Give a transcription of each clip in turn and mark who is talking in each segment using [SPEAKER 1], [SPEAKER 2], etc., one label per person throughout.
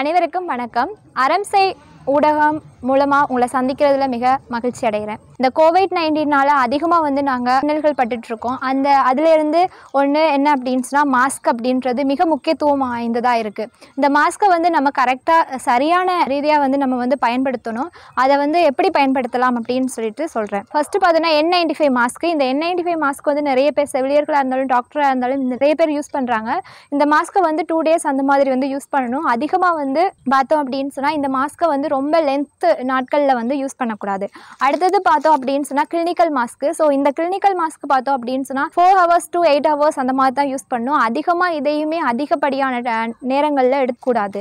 [SPEAKER 1] அனைவருக்கும் வணக்கம் அறம்சை ஊடகம் மூலமாக உங்களை சந்திக்கிறதுல மிக மகிழ்ச்சி அடைகிறேன் இந்த கோவிட் நைன்டீனால் அதிகமாக வந்து நாங்கள் இன்னல்கள் பட்டுட்ருக்கோம் அந்த அதிலேருந்து ஒன்று என்ன அப்படின்ஸ்னா மாஸ்க் அப்படின்றது மிக முக்கியத்துவம் வாய்ந்ததாக இருக்குது இந்த மாஸ்க்கை வந்து நம்ம கரெக்டாக சரியான ரீதியாக வந்து நம்ம வந்து பயன்படுத்தணும் அதை வந்து எப்படி பயன்படுத்தலாம் அப்படின்னு சொல்லிட்டு சொல்கிறேன் ஃபஸ்ட்டு பார்த்தீங்கன்னா என் நைன்டி ஃபைவ் மாஸ்க்கு இந்த என் நைன்டி ஃபைவ் மாஸ்க் வந்து நிறைய பேர் செவிலியர்களாக இருந்தாலும் டாக்டராக இருந்தாலும் நிறைய பேர் யூஸ் பண்ணுறாங்க இந்த மாஸ்க்கை வந்து டூ டேஸ் அந்த மாதிரி வந்து யூஸ் பண்ணணும் அதிகமாக வந்து பார்த்தோம் அப்படின்னு சொன்னால் இந்த மாஸ்க்கை வந்து ரொம்ப லென்த்து நாட்களில் வந்து யூஸ் பண்ணக்கூடாது அடுத்தது பார்த்தோம் அப்படின்னு சொன்னால் கிளினிக்கல் மாஸ்க்கு ஸோ இந்த கிளினிக்கல் மாஸ்க் பார்த்தோம் அப்படின்னு சொன்னால் four hours to eight hours அந்த மாதிரி தான் யூஸ் பண்ணும் அதிகமாக இதையுமே அதிகப்படியான நேரங்களில் எடுக்கக்கூடாது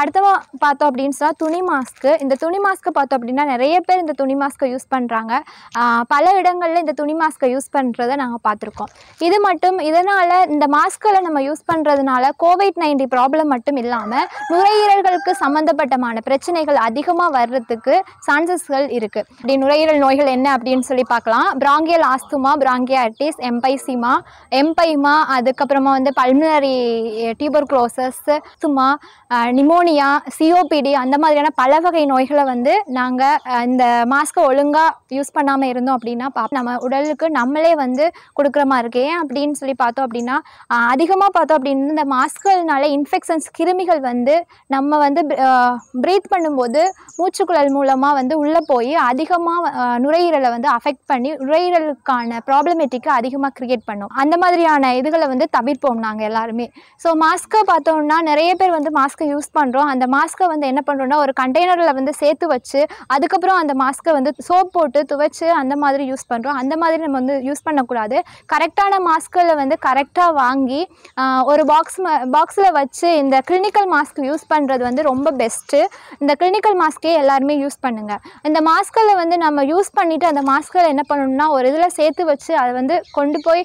[SPEAKER 1] அடுத்தவா பார்த்தோம் அப்படின்னு சொன்னால் துணி மாஸ்க்கு இந்த துணி மாஸ்க்கு பார்த்தோம் அப்படின்னா நிறைய பேர் இந்த துணி மாஸ்க்கை யூஸ் பண்ணுறாங்க பல இடங்களில் இந்த துணி மாஸ்க்கை யூஸ் பண்ணுறதை நாங்கள் பார்த்துருக்கோம் இது மட்டும் இதனால் இந்த மாஸ்களை நம்ம யூஸ் பண்ணுறதுனால கோவிட் நைன்டி ப்ராப்ளம் மட்டும் இல்லாமல் நுரையீரல்களுக்கு சம்மந்தப்பட்டமான பிரச்சனைகள் அதிகமாக வர்றதுக்கு சான்சஸ்கள் இருக்குது இப்படி நுரையீரல் நோய்கள் என்ன அப்படின்னு சொல்லி பார்க்கலாம் பிராங்கியல் ஆஸ்துமா பிராங்கியாட்டிஸ் எம்பைசிமா எம்பைமா அதுக்கப்புறமா வந்து பல்முனரி டியூபர் குளோசஸ் சுமா நிமோனி நிமோனியா சிஓபிடி அந்த மாதிரியான பல வகை நோய்களை வந்து நாங்கள் இந்த மாஸ்க்கை ஒழுங்காக யூஸ் பண்ணாமல் இருந்தோம் அப்படின்னா பாப் நம்ம உடலுக்கு நம்மளே வந்து கொடுக்குற மாதிரி இருக்கு ஏன் அப்படின்னு சொல்லி பார்த்தோம் அப்படின்னா அதிகமாக பார்த்தோம் அப்படின்னா இந்த மாஸ்க்குனால இன்ஃபெக்ஷன்ஸ் கிருமிகள் வந்து நம்ம வந்து ப்ரீத் பண்ணும்போது மூச்சுக்குழல் மூலமாக வந்து உள்ளே போய் அதிகமாக நுரையீரலை வந்து அஃபெக்ட் பண்ணி நுரையீரலுக்கான ப்ராப்ளமேட்டிக்கை அதிகமாக கிரியேட் பண்ணும் அந்த மாதிரியான இதுகளை வந்து தவிர்ப்போம் நாங்கள் எல்லாருமே ஸோ மாஸ்க்கை பார்த்தோம்னா நிறைய பேர் வந்து மாஸ்க்கை யூஸ் பண்ணோம் பண்ணுறோம் அந்த மாஸ்க்கை வந்து என்ன பண்ணுறோம்னா ஒரு கண்டெய்னரில் வந்து சேர்த்து வச்சு அதுக்கப்புறம் அந்த மாஸ்க்கை வந்து சோப் போட்டு துவைச்சு அந்த மாதிரி யூஸ் பண்ணுறோம் அந்த மாதிரி நம்ம வந்து யூஸ் பண்ணக்கூடாது கரெக்டான மாஸ்கில் வந்து கரெக்டாக வாங்கி ஒரு பாக்ஸ் பாக்ஸில் வச்சு இந்த கிளினிக்கல் மாஸ்க் யூஸ் பண்ணுறது வந்து ரொம்ப பெஸ்ட்டு இந்த கிளினிக்கல் மாஸ்க்கே எல்லாருமே யூஸ் பண்ணுங்கள் இந்த மாஸ்கில் வந்து நம்ம யூஸ் பண்ணிவிட்டு அந்த மாஸ்கில் என்ன பண்ணணும்னா ஒரு இதில் சேர்த்து வச்சு அதை வந்து கொண்டு போய்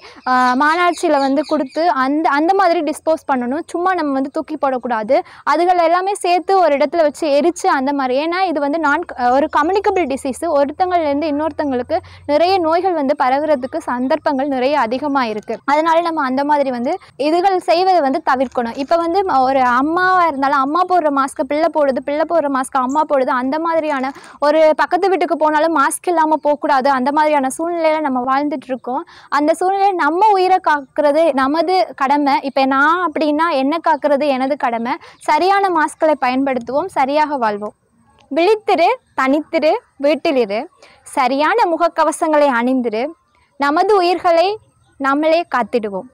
[SPEAKER 1] மாநாட்சியில் வந்து கொடுத்து அந்த அந்த மாதிரி டிஸ்போஸ் பண்ணணும் சும்மா நம்ம வந்து தூக்கி போடக்கூடாது அதுகளை எல்லாமே சேர்த்து ஒரு இடத்துல வச்சு எரித்து அந்த மாதிரி ஏன்னா இது வந்து நான் ஒரு கம்யூனிகபிள் டிசீஸு ஒருத்தங்கள்லேருந்து இன்னொருத்தங்களுக்கு நிறைய நோய்கள் வந்து பரவுறதுக்கு சந்தர்ப்பங்கள் நிறைய அதிகமாக இருக்குது அதனால நம்ம அந்த மாதிரி வந்து இதுகள் செய்வதை வந்து தவிர்க்கணும் இப்போ வந்து ஒரு அம்மாவாக இருந்தாலும் அம்மா போடுற மாஸ்க்கு பிள்ளை போடுது பிள்ளை போடுற மாஸ்க்கு அம்மா போடுது அந்த மாதிரியான ஒரு பக்கத்து வீட்டுக்கு போனாலும் மாஸ்க் இல்லாமல் போகக்கூடாது அந்த மாதிரியான சூழ்நிலையில் நம்ம இருக்கோம் அந்த சூழ்நிலையில் நம்ம உயிரை காக்குறது நமது கடமை இப்போ நான் அப்படின்னா என்ன காக்கிறது எனது கடமை சரியான மாஸ்களை பயன்படுத்துவோம் சரியாக வாழ்வோம் விழித்திரு தனித்திரு வீட்டிலிரு சரியான முகக்கவசங்களை அணிந்திரு நமது உயிர்களை நம்மளே காத்திடுவோம்